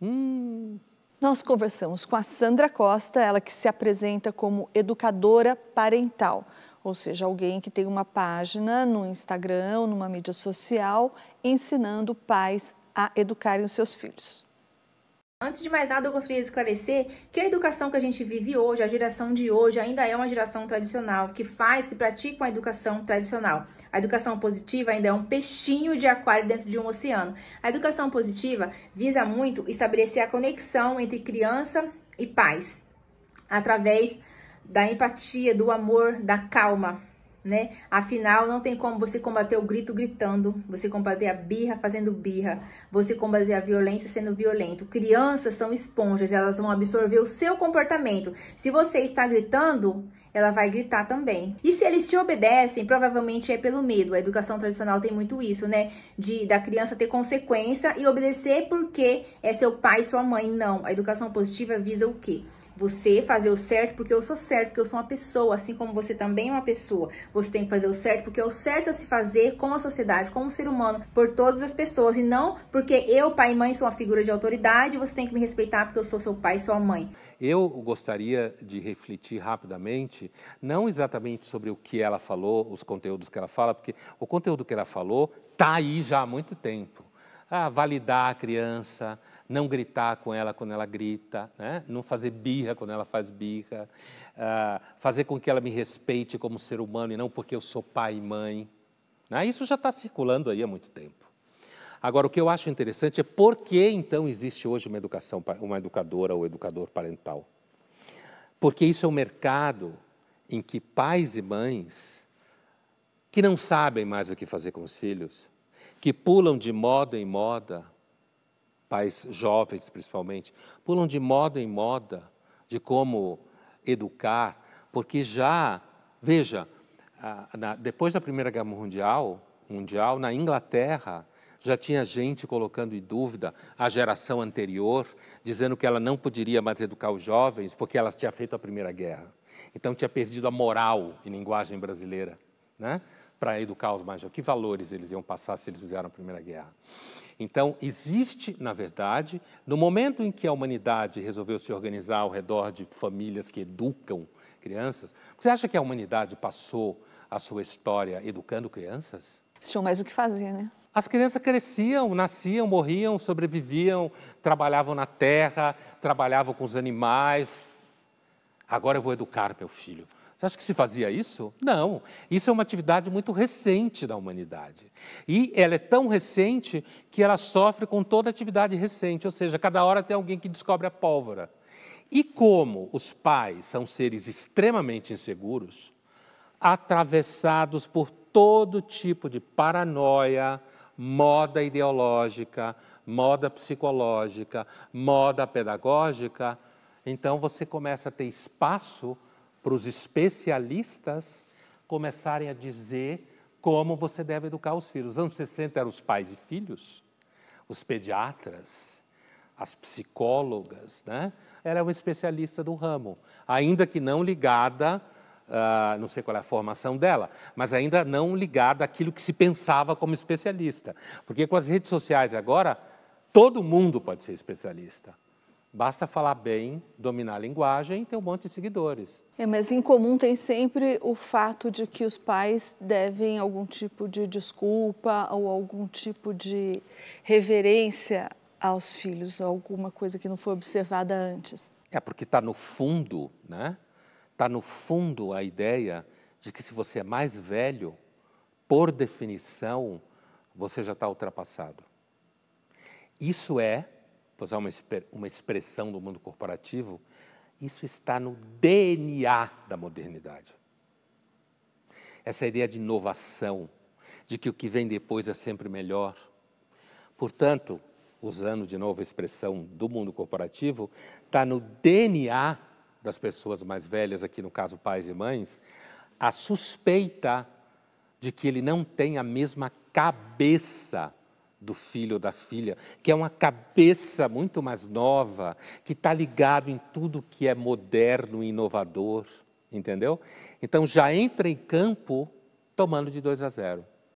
Hum. Nós conversamos com a Sandra Costa, ela que se apresenta como educadora parental, ou seja, alguém que tem uma página no Instagram, numa mídia social, ensinando pais a educarem os seus filhos. Antes de mais nada, eu gostaria de esclarecer que a educação que a gente vive hoje, a geração de hoje, ainda é uma geração tradicional, que faz, que pratica uma educação tradicional. A educação positiva ainda é um peixinho de aquário dentro de um oceano. A educação positiva visa muito estabelecer a conexão entre criança e pais, através da empatia, do amor, da calma, né? Afinal, não tem como você combater o grito gritando, você combater a birra fazendo birra, você combater a violência sendo violento. Crianças são esponjas, elas vão absorver o seu comportamento. Se você está gritando, ela vai gritar também. E se eles te obedecem, provavelmente é pelo medo. A educação tradicional tem muito isso, né? De da criança ter consequência e obedecer porque é seu pai e sua mãe. Não. A educação positiva visa o quê? Você fazer o certo porque eu sou certo, porque eu sou uma pessoa, assim como você também é uma pessoa. Você tem que fazer o certo porque é o certo a se fazer com a sociedade, com o ser humano, por todas as pessoas. E não porque eu, pai e mãe, sou uma figura de autoridade, você tem que me respeitar porque eu sou seu pai e sua mãe. Eu gostaria de refletir rapidamente, não exatamente sobre o que ela falou, os conteúdos que ela fala, porque o conteúdo que ela falou está aí já há muito tempo ah, validar a criança, não gritar com ela quando ela grita, né? não fazer birra quando ela faz birra, ah, fazer com que ela me respeite como ser humano e não porque eu sou pai e mãe. Né? Isso já está circulando aí há muito tempo. Agora, o que eu acho interessante é por que então existe hoje uma educação, uma educadora ou educador parental? Porque isso é um mercado em que pais e mães que não sabem mais o que fazer com os filhos que pulam de moda em moda, pais jovens principalmente, pulam de moda em moda de como educar, porque já, veja, depois da Primeira Guerra Mundial, mundial, na Inglaterra, já tinha gente colocando em dúvida a geração anterior, dizendo que ela não poderia mais educar os jovens porque ela tinha feito a Primeira Guerra. Então tinha perdido a moral em linguagem brasileira. Né? para educar os mais jovens, que valores eles iam passar se eles fizeram a Primeira Guerra. Então, existe, na verdade, no momento em que a humanidade resolveu se organizar ao redor de famílias que educam crianças, você acha que a humanidade passou a sua história educando crianças? Tinham mais o que fazer, né? As crianças cresciam, nasciam, morriam, sobreviviam, trabalhavam na terra, trabalhavam com os animais. Agora eu vou educar meu filho. Você acha que se fazia isso? Não. Isso é uma atividade muito recente da humanidade. E ela é tão recente que ela sofre com toda atividade recente, ou seja, cada hora tem alguém que descobre a pólvora. E como os pais são seres extremamente inseguros, atravessados por todo tipo de paranoia, moda ideológica, moda psicológica, moda pedagógica, então você começa a ter espaço para os especialistas começarem a dizer como você deve educar os filhos. Nos anos 60 eram os pais e filhos, os pediatras, as psicólogas, né? Ela é uma especialista do ramo, ainda que não ligada, uh, não sei qual é a formação dela, mas ainda não ligada àquilo que se pensava como especialista. Porque com as redes sociais agora, todo mundo pode ser especialista. Basta falar bem, dominar a linguagem e ter um monte de seguidores. É, mas em comum tem sempre o fato de que os pais devem algum tipo de desculpa ou algum tipo de reverência aos filhos, alguma coisa que não foi observada antes. É, porque está no fundo, né? Está no fundo a ideia de que se você é mais velho, por definição, você já está ultrapassado. Isso é para usar uma, uma expressão do mundo corporativo, isso está no DNA da modernidade. Essa ideia de inovação, de que o que vem depois é sempre melhor. Portanto, usando de novo a expressão do mundo corporativo, está no DNA das pessoas mais velhas, aqui no caso pais e mães, a suspeita de que ele não tem a mesma cabeça do filho ou da filha, que é uma cabeça muito mais nova, que está ligado em tudo que é moderno e inovador, entendeu? Então já entra em campo tomando de 2 a 0.